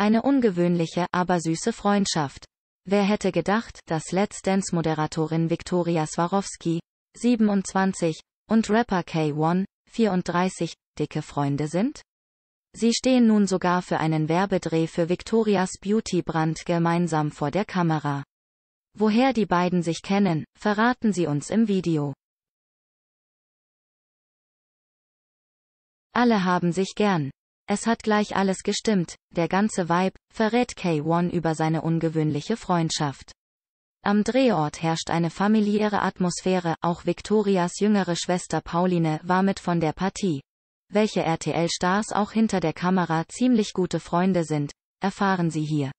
Eine ungewöhnliche, aber süße Freundschaft. Wer hätte gedacht, dass Let's Dance-Moderatorin Viktoria Swarovski, 27, und Rapper K1, 34, dicke Freunde sind? Sie stehen nun sogar für einen Werbedreh für Victorias Beauty-Brand gemeinsam vor der Kamera. Woher die beiden sich kennen, verraten sie uns im Video. Alle haben sich gern. Es hat gleich alles gestimmt, der ganze Vibe, verrät K1 über seine ungewöhnliche Freundschaft. Am Drehort herrscht eine familiäre Atmosphäre, auch Victorias jüngere Schwester Pauline war mit von der Partie. Welche RTL-Stars auch hinter der Kamera ziemlich gute Freunde sind, erfahren Sie hier.